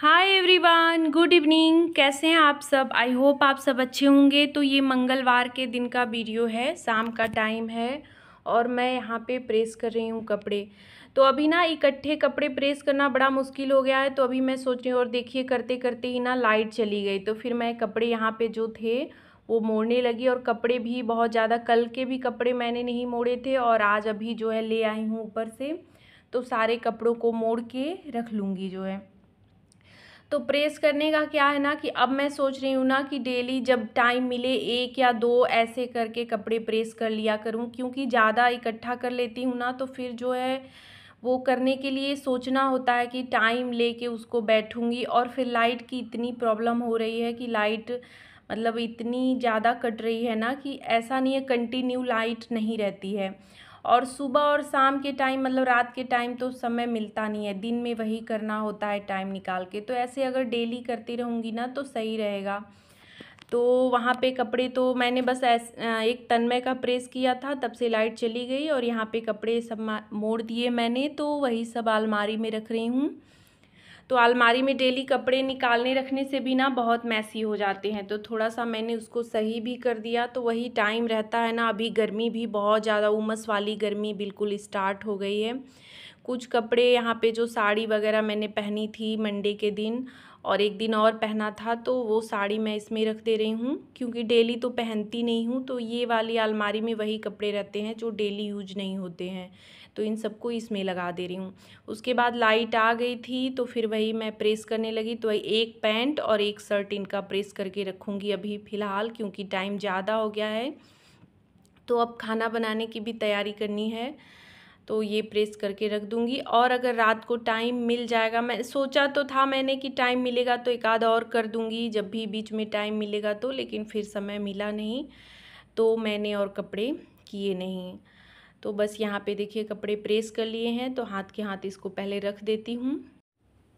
hi everyone good evening कैसे हैं आप सब आई होप आप सब अच्छे होंगे तो ये मंगलवार के दिन का वीडियो है शाम का टाइम है और मैं यहाँ पे प्रेस कर रही हूँ कपड़े तो अभी ना इकट्ठे कपड़े प्रेस करना बड़ा मुश्किल हो गया है तो अभी मैं सोची और देखिए करते करते ही ना लाइट चली गई तो फिर मैं कपड़े यहाँ पर जो थे वो मोड़ने लगी और कपड़े भी बहुत ज़्यादा कल के भी कपड़े मैंने नहीं मोड़े थे और आज अभी जो है ले आई हूँ ऊपर से तो सारे कपड़ों को मोड़ के रख लूँगी जो है तो प्रेस करने का क्या है ना कि अब मैं सोच रही हूँ ना कि डेली जब टाइम मिले एक या दो ऐसे करके कपड़े प्रेस कर लिया करूँ क्योंकि ज़्यादा इकट्ठा कर लेती हूँ ना तो फिर जो है वो करने के लिए सोचना होता है कि टाइम लेके उसको बैठूँगी और फिर लाइट की इतनी प्रॉब्लम हो रही है कि लाइट मतलब इतनी ज़्यादा कट रही है ना कि ऐसा नहीं है कंटिन्यू लाइट नहीं रहती है और सुबह और शाम के टाइम मतलब रात के टाइम तो समय मिलता नहीं है दिन में वही करना होता है टाइम निकाल के तो ऐसे अगर डेली करती रहूँगी ना तो सही रहेगा तो वहाँ पे कपड़े तो मैंने बस ऐस एक तन्मय का प्रेस किया था तब से लाइट चली गई और यहाँ पे कपड़े सब मोड़ दिए मैंने तो वही सब अलमारी में रख रही हूँ तो अलमारी में डेली कपड़े निकालने रखने से भी ना बहुत मैसी हो जाते हैं तो थोड़ा सा मैंने उसको सही भी कर दिया तो वही टाइम रहता है ना अभी गर्मी भी बहुत ज़्यादा उमस वाली गर्मी बिल्कुल स्टार्ट हो गई है कुछ कपड़े यहाँ पे जो साड़ी वगैरह मैंने पहनी थी मंडे के दिन और एक दिन और पहना था तो वो साड़ी मैं इसमें रख दे रही हूँ क्योंकि डेली तो पहनती नहीं हूँ तो ये वाली अलमारी में वही कपड़े रहते हैं जो डेली यूज नहीं होते हैं तो इन सबको इसमें लगा दे रही हूँ उसके बाद लाइट आ गई थी तो फिर वही मैं प्रेस करने लगी तो एक पैंट और एक शर्ट इनका प्रेस करके रखूँगी अभी फ़िलहाल क्योंकि टाइम ज़्यादा हो गया है तो अब खाना बनाने की भी तैयारी करनी है तो ये प्रेस करके रख दूँगी और अगर रात को टाइम मिल जाएगा मैं सोचा तो था मैंने कि टाइम मिलेगा तो एक आध और कर दूँगी जब भी बीच में टाइम मिलेगा तो लेकिन फिर समय मिला नहीं तो मैंने और कपड़े किए नहीं तो बस यहाँ पे देखिए कपड़े प्रेस कर लिए हैं तो हाथ के हाथ इसको पहले रख देती हूँ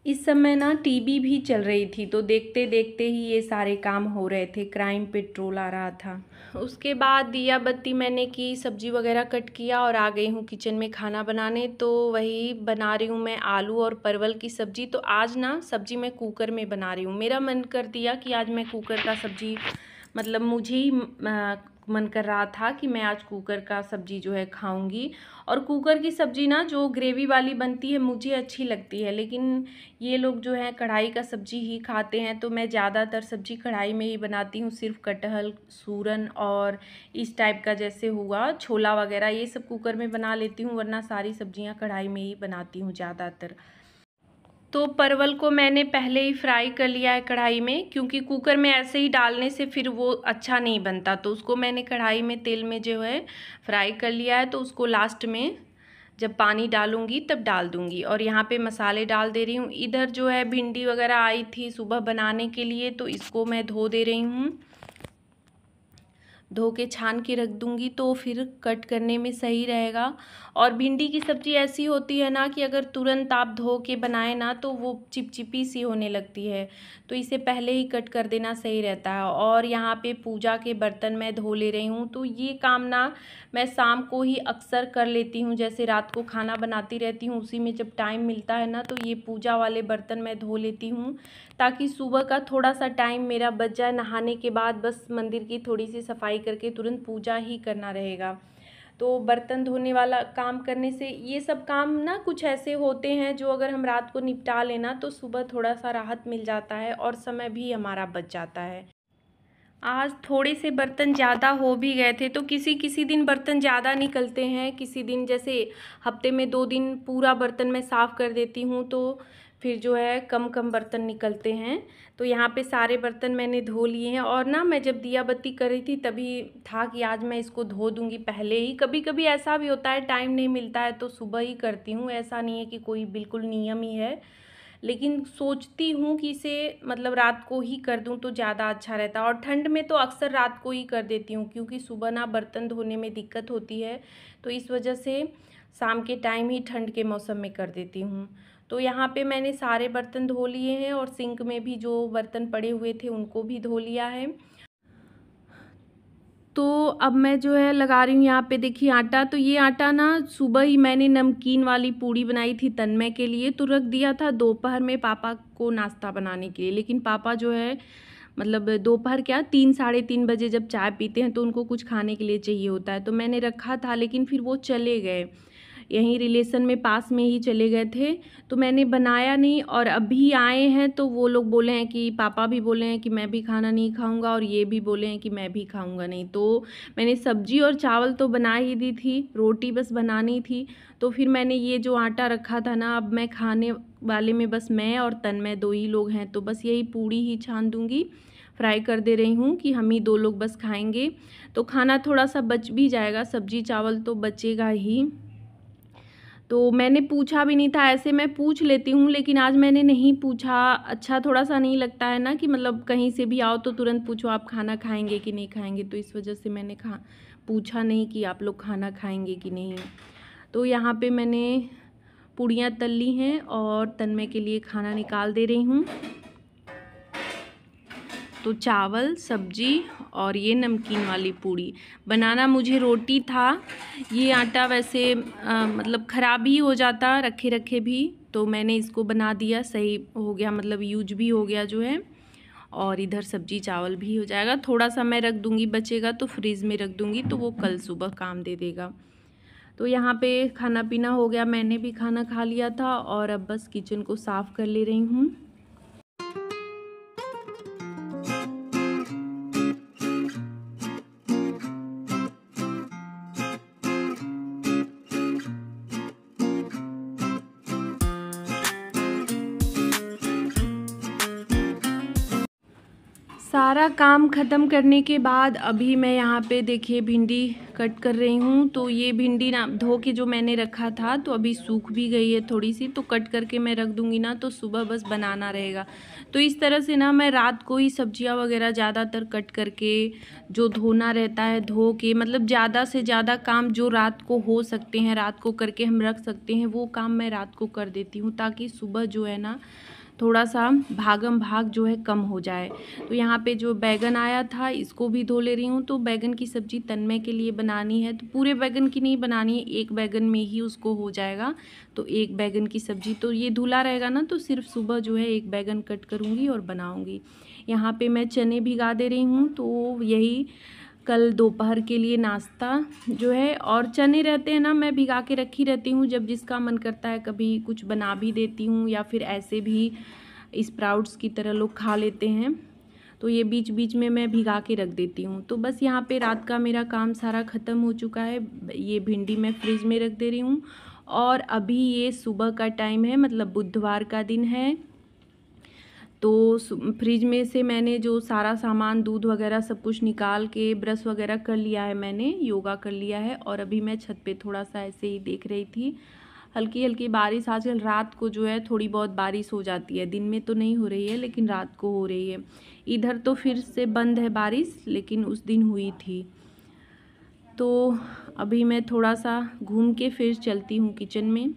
इस समय ना टीबी भी चल रही थी तो देखते देखते ही ये सारे काम हो रहे थे क्राइम पेट्रोल आ रहा था उसके बाद दिया बत्ती मैंने की सब्जी वगैरह कट किया और आ गई हूँ किचन में खाना बनाने तो वही बना रही हूँ मैं आलू और परवल की सब्जी तो आज ना सब्जी मैं कुकर में बना रही हूँ मेरा मन कर दिया कि आज मैं कुकर का सब्जी मतलब मुझे ही मन कर रहा था कि मैं आज कुकर का सब्ज़ी जो है खाऊंगी और कुकर की सब्ज़ी ना जो ग्रेवी वाली बनती है मुझे अच्छी लगती है लेकिन ये लोग जो है कढ़ाई का सब्ज़ी ही खाते हैं तो मैं ज़्यादातर सब्ज़ी कढ़ाई में ही बनाती हूँ सिर्फ कटहल सूरन और इस टाइप का जैसे हुआ छोला वगैरह ये सब कुकर में बना लेती हूँ वरना सारी सब्ज़ियाँ कढ़ाई में ही बनाती हूँ ज़्यादातर तो परवल को मैंने पहले ही फ्राई कर लिया है कढ़ाई में क्योंकि कुकर में ऐसे ही डालने से फिर वो अच्छा नहीं बनता तो उसको मैंने कढ़ाई में तेल में जो है फ्राई कर लिया है तो उसको लास्ट में जब पानी डालूंगी तब डाल दूंगी और यहाँ पे मसाले डाल दे रही हूँ इधर जो है भिंडी वगैरह आई थी सुबह बनाने के लिए तो इसको मैं धो दे रही हूँ धो के छान के रख दूँगी तो फिर कट करने में सही रहेगा और भिंडी की सब्ज़ी ऐसी होती है ना कि अगर तुरंत आप धो के बनाए ना तो वो चिपचिपी सी होने लगती है तो इसे पहले ही कट कर देना सही रहता है और यहाँ पे पूजा के बर्तन मैं धो ले रही हूँ तो ये काम ना मैं शाम को ही अक्सर कर लेती हूँ जैसे रात को खाना बनाती रहती हूँ उसी में जब टाइम मिलता है ना तो ये पूजा वाले बर्तन मैं धो लेती हूँ ताकि सुबह का थोड़ा सा टाइम मेरा बच जाए नहाने के बाद बस मंदिर की थोड़ी सी सफाई करके तुरंत पूजा ही करना रहेगा तो बर्तन धोने वाला काम करने से ये सब काम ना कुछ ऐसे होते हैं जो अगर हम रात को निपटा लेना तो सुबह थोड़ा सा राहत मिल जाता है और समय भी हमारा बच जाता है आज थोड़े से बर्तन ज़्यादा हो भी गए थे तो किसी किसी दिन बर्तन ज़्यादा निकलते हैं किसी दिन जैसे हफ्ते में दो दिन पूरा बर्तन मैं साफ़ कर देती हूँ तो फिर जो है कम कम बर्तन निकलते हैं तो यहाँ पे सारे बर्तन मैंने धो लिए हैं और ना मैं जब दिया बत्ती कर रही थी तभी था कि आज मैं इसको धो दूँगी पहले ही कभी कभी ऐसा भी होता है टाइम नहीं मिलता है तो सुबह ही करती हूँ ऐसा नहीं है कि कोई बिल्कुल नियम ही है लेकिन सोचती हूँ कि इसे मतलब रात को ही कर दूँ तो ज़्यादा अच्छा रहता और ठंड में तो अक्सर रात को ही कर देती हूँ क्योंकि सुबह ना बर्तन धोने में दिक्कत होती है तो इस वजह से शाम के टाइम ही ठंड के मौसम में कर देती हूँ तो यहाँ पे मैंने सारे बर्तन धो लिए हैं और सिंक में भी जो बर्तन पड़े हुए थे उनको भी धो लिया है तो अब मैं जो है लगा रही हूँ यहाँ पे देखिए आटा तो ये आटा ना सुबह ही मैंने नमकीन वाली पूड़ी बनाई थी तन्मय के लिए तो रख दिया था दोपहर में पापा को नाश्ता बनाने के लिए लेकिन पापा जो है मतलब दोपहर क्या तीन साढ़े तीन बजे जब चाय पीते हैं तो उनको कुछ खाने के लिए चाहिए होता है तो मैंने रखा था लेकिन फिर वो चले गए यहीं रिलेशन में पास में ही चले गए थे तो मैंने बनाया नहीं और अभी आए हैं तो वो लोग बोले हैं कि पापा भी बोले हैं कि मैं भी खाना नहीं खाऊंगा और ये भी बोले हैं कि मैं भी खाऊंगा नहीं तो मैंने सब्जी और चावल तो बना ही दी थी रोटी बस बनानी थी तो फिर मैंने ये जो आटा रखा था ना अब मैं खाने वाले में बस मैं और तन्मय दो ही लोग हैं तो बस यही पूड़ी ही छान दूँगी फ्राई कर दे रही हूँ कि हम ही दो लोग बस खाएंगे तो खाना थोड़ा सा बच भी जाएगा सब्जी चावल तो बचेगा ही तो मैंने पूछा भी नहीं था ऐसे मैं पूछ लेती हूँ लेकिन आज मैंने नहीं पूछा अच्छा थोड़ा सा नहीं लगता है ना कि मतलब कहीं से भी आओ तो तुरंत पूछो आप खाना खाएंगे कि नहीं खाएंगे तो इस वजह से मैंने खा पूछा नहीं कि आप लोग खाना खाएंगे कि नहीं तो यहाँ पे मैंने पूड़ियाँ तल ली हैं और तनमे के लिए खाना निकाल दे रही हूँ तो चावल सब्जी और ये नमकीन वाली पूड़ी बनाना मुझे रोटी था ये आटा वैसे आ, मतलब ख़राब ही हो जाता रखे रखे भी तो मैंने इसको बना दिया सही हो गया मतलब यूज भी हो गया जो है और इधर सब्जी चावल भी हो जाएगा थोड़ा सा मैं रख दूँगी बचेगा तो फ्रिज में रख दूँगी तो वो कल सुबह काम दे देगा तो यहाँ पे खाना पीना हो गया मैंने भी खाना खा लिया था और अब बस किचन को साफ़ कर ले रही हूँ सारा काम ख़त्म करने के बाद अभी मैं यहाँ पे देखिए भिंडी कट कर रही हूँ तो ये भिंडी ना धो के जो मैंने रखा था तो अभी सूख भी गई है थोड़ी सी तो कट करके मैं रख दूँगी ना तो सुबह बस बनाना रहेगा तो इस तरह से ना मैं रात को ही सब्जियाँ वगैरह ज़्यादातर कट करके जो धोना रहता है धो के मतलब ज़्यादा से ज़्यादा काम जो रात को हो सकते हैं रात को करके हम रख सकते हैं वो काम मैं रात को कर देती हूँ ताकि सुबह जो है ना थोड़ा सा भागम भाग जो है कम हो जाए तो यहाँ पे जो बैगन आया था इसको भी धो ले रही हूँ तो बैगन की सब्ज़ी तनमय के लिए बनानी है तो पूरे बैगन की नहीं बनानी है एक बैगन में ही उसको हो जाएगा तो एक बैगन की सब्ज़ी तो ये धुला रहेगा ना तो सिर्फ सुबह जो है एक बैगन कट करूँगी और बनाऊँगी यहाँ पर मैं चने भिगा दे रही हूँ तो यही कल दोपहर के लिए नाश्ता जो है और चने रहते हैं ना मैं भिगा के रखी रहती हूँ जब जिसका मन करता है कभी कुछ बना भी देती हूँ या फिर ऐसे भी स्प्राउट्स की तरह लोग खा लेते हैं तो ये बीच बीच में मैं भिगा के रख देती हूँ तो बस यहाँ पे रात का मेरा काम सारा ख़त्म हो चुका है ये भिंडी मैं फ्रिज में रख दे रही हूँ और अभी ये सुबह का टाइम है मतलब बुधवार का दिन है तो फ्रिज में से मैंने जो सारा सामान दूध वगैरह सब कुछ निकाल के ब्रश वगैरह कर लिया है मैंने योगा कर लिया है और अभी मैं छत पे थोड़ा सा ऐसे ही देख रही थी हल्की हल्की बारिश आजकल रात को जो है थोड़ी बहुत बारिश हो जाती है दिन में तो नहीं हो रही है लेकिन रात को हो रही है इधर तो फिर से बंद है बारिश लेकिन उस दिन हुई थी तो अभी मैं थोड़ा सा घूम के फिर चलती हूँ किचन में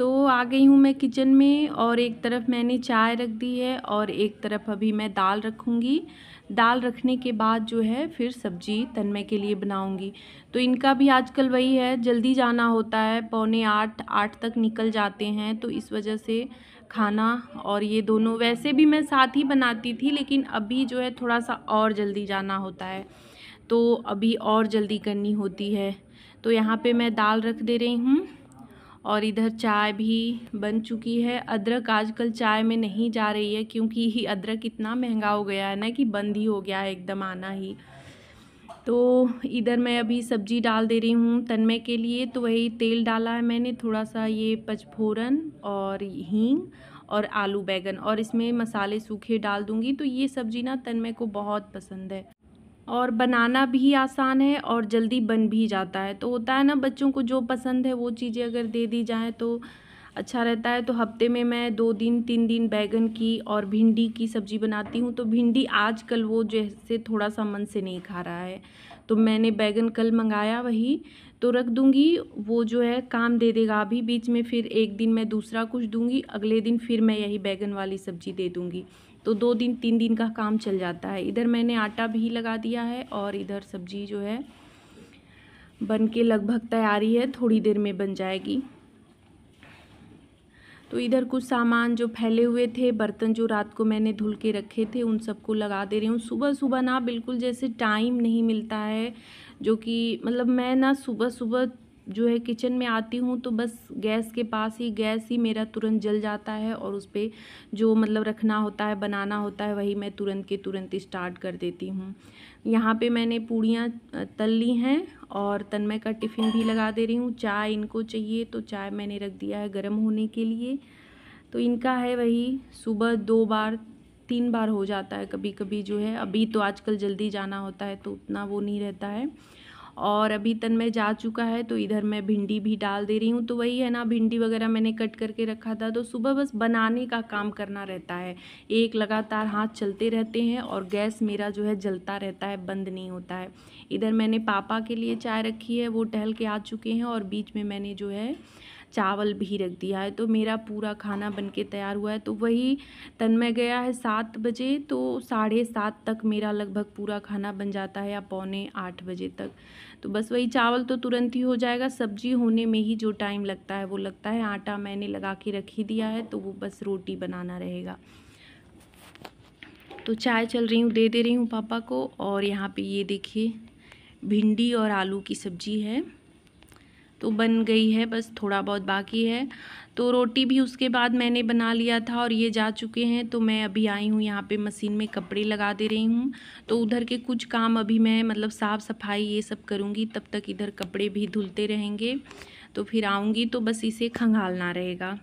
तो आ गई हूँ मैं किचन में और एक तरफ मैंने चाय रख दी है और एक तरफ अभी मैं दाल रखूँगी दाल रखने के बाद जो है फिर सब्जी तन्मय के लिए बनाऊँगी तो इनका भी आजकल वही है जल्दी जाना होता है पौने आठ आठ तक निकल जाते हैं तो इस वजह से खाना और ये दोनों वैसे भी मैं साथ ही बनाती थी लेकिन अभी जो है थोड़ा सा और जल्दी जाना होता है तो अभी और जल्दी करनी होती है तो यहाँ पे मैं दाल रख दे रही हूँ और इधर चाय भी बन चुकी है अदरक आजकल चाय में नहीं जा रही है क्योंकि ही अदरक इतना महंगा हो गया है ना कि बंद ही हो गया है एकदम आना ही तो इधर मैं अभी सब्जी डाल दे रही हूँ तनमे के लिए तो वही तेल डाला है मैंने थोड़ा सा ये पचफोरन और हींग और आलू बैगन और इसमें मसाले सूखे डाल दूँगी तो ये सब्जी ना तनमे को बहुत पसंद है और बनाना भी आसान है और जल्दी बन भी जाता है तो होता है ना बच्चों को जो पसंद है वो चीज़ें अगर दे दी जाएँ तो अच्छा रहता है तो हफ्ते में मैं दो दिन तीन दिन बैगन की और भिंडी की सब्ज़ी बनाती हूँ तो भिंडी आजकल वो जैसे थोड़ा सा मन से नहीं खा रहा है तो मैंने बैगन कल मंगाया वही तो रख दूँगी वो जो है काम दे देगा अभी बीच में फिर एक दिन मैं दूसरा कुछ दूँगी अगले दिन फिर मैं यही बैगन वाली सब्ज़ी दे दूँगी तो दो दिन तीन दिन का काम चल जाता है इधर मैंने आटा भी लगा दिया है और इधर सब्जी जो है बन के लगभग तैयारी है थोड़ी देर में बन जाएगी तो इधर कुछ सामान जो फैले हुए थे बर्तन जो रात को मैंने धुल के रखे थे उन सबको लगा दे रही हूँ सुबह सुबह ना बिल्कुल जैसे टाइम नहीं मिलता है जो कि मतलब मैं ना सुबह सुबह जो है किचन में आती हूँ तो बस गैस के पास ही गैस ही मेरा तुरंत जल जाता है और उस पर जो मतलब रखना होता है बनाना होता है वही मैं तुरंत के तुरंत स्टार्ट कर देती हूँ यहाँ पे मैंने पूड़ियाँ तल ली हैं और तन्मय का टिफ़िन भी लगा दे रही हूँ चाय इनको चाहिए तो चाय मैंने रख दिया है गर्म होने के लिए तो इनका है वही सुबह दो बार तीन बार हो जाता है कभी कभी जो है अभी तो आजकल जल्दी जाना होता है तो उतना वो नहीं रहता है और अभी तन मैं जा चुका है तो इधर मैं भिंडी भी डाल दे रही हूँ तो वही है ना भिंडी वगैरह मैंने कट करके रखा था तो सुबह बस बनाने का काम करना रहता है एक लगातार हाथ चलते रहते हैं और गैस मेरा जो है जलता रहता है बंद नहीं होता है इधर मैंने पापा के लिए चाय रखी है वो टहल के आ चुके हैं और बीच में मैंने जो है चावल भी रख दिया है तो मेरा पूरा खाना बन के तैयार हुआ है तो वही तन में गया है सात बजे तो साढ़े सात तक मेरा लगभग पूरा खाना बन जाता है या पौने आठ बजे तक तो बस वही चावल तो तुरंत ही हो जाएगा सब्जी होने में ही जो टाइम लगता है वो लगता है आटा मैंने लगा के रख ही दिया है तो वो बस रोटी बनाना रहेगा तो चाय चल रही हूँ दे दे रही हूँ पापा को और यहाँ पे ये देखिए भिंडी और आलू की सब्जी है तो बन गई है बस थोड़ा बहुत बाकी है तो रोटी भी उसके बाद मैंने बना लिया था और ये जा चुके हैं तो मैं अभी आई हूँ यहाँ पे मशीन में कपड़े लगा दे रही हूँ तो उधर के कुछ काम अभी मैं मतलब साफ़ सफाई ये सब करूँगी तब तक इधर कपड़े भी धुलते रहेंगे तो फिर आऊँगी तो बस इसे खंगालना रहेगा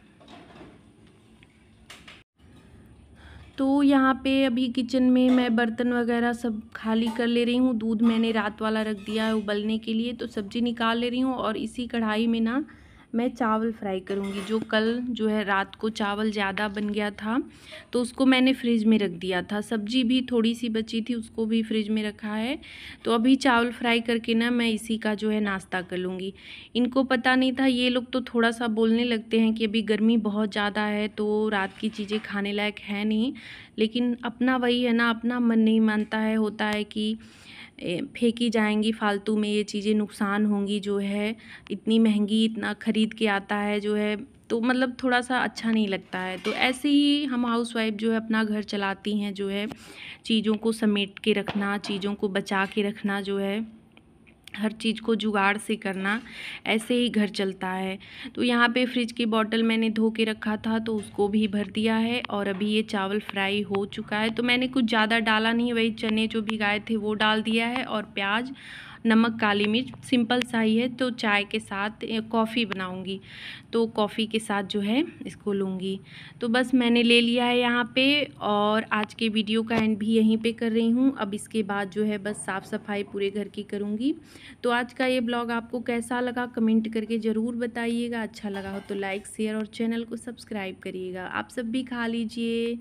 तो यहाँ पे अभी किचन में मैं बर्तन वगैरह सब खाली कर ले रही हूँ दूध मैंने रात वाला रख दिया है उबलने के लिए तो सब्ज़ी निकाल ले रही हूँ और इसी कढ़ाई में ना मैं चावल फ्राई करूँगी जो कल जो है रात को चावल ज़्यादा बन गया था तो उसको मैंने फ्रिज में रख दिया था सब्जी भी थोड़ी सी बची थी उसको भी फ्रिज में रखा है तो अभी चावल फ्राई करके ना मैं इसी का जो है नाश्ता कर लूँगी इनको पता नहीं था ये लोग तो थोड़ा सा बोलने लगते हैं कि अभी गर्मी बहुत ज़्यादा है तो रात की चीज़ें खाने लायक है नहीं लेकिन अपना वही है ना अपना मन नहीं मानता है होता है कि फेंकी जाएंगी फालतू में ये चीज़ें नुकसान होंगी जो है इतनी महंगी इतना ख़रीद के आता है जो है तो मतलब थोड़ा सा अच्छा नहीं लगता है तो ऐसे ही हम हाउस वाइफ जो है अपना घर चलाती हैं जो है चीज़ों को समेट के रखना चीज़ों को बचा के रखना जो है हर चीज़ को जुगाड़ से करना ऐसे ही घर चलता है तो यहाँ पे फ्रिज की बॉटल मैंने धो के रखा था तो उसको भी भर दिया है और अभी ये चावल फ्राई हो चुका है तो मैंने कुछ ज़्यादा डाला नहीं वही चने जो भिगाए थे वो डाल दिया है और प्याज नमक काली मिर्च सिंपल सा ही है तो चाय के साथ कॉफ़ी बनाऊंगी तो कॉफ़ी के साथ जो है इसको लूँगी तो बस मैंने ले लिया है यहाँ पे और आज के वीडियो का एंड भी यहीं पे कर रही हूँ अब इसके बाद जो है बस साफ़ सफाई पूरे घर की करूँगी तो आज का ये ब्लॉग आपको कैसा लगा कमेंट करके ज़रूर बताइएगा अच्छा लगा हो तो लाइक शेयर और चैनल को सब्सक्राइब करिएगा आप सब भी खा लीजिए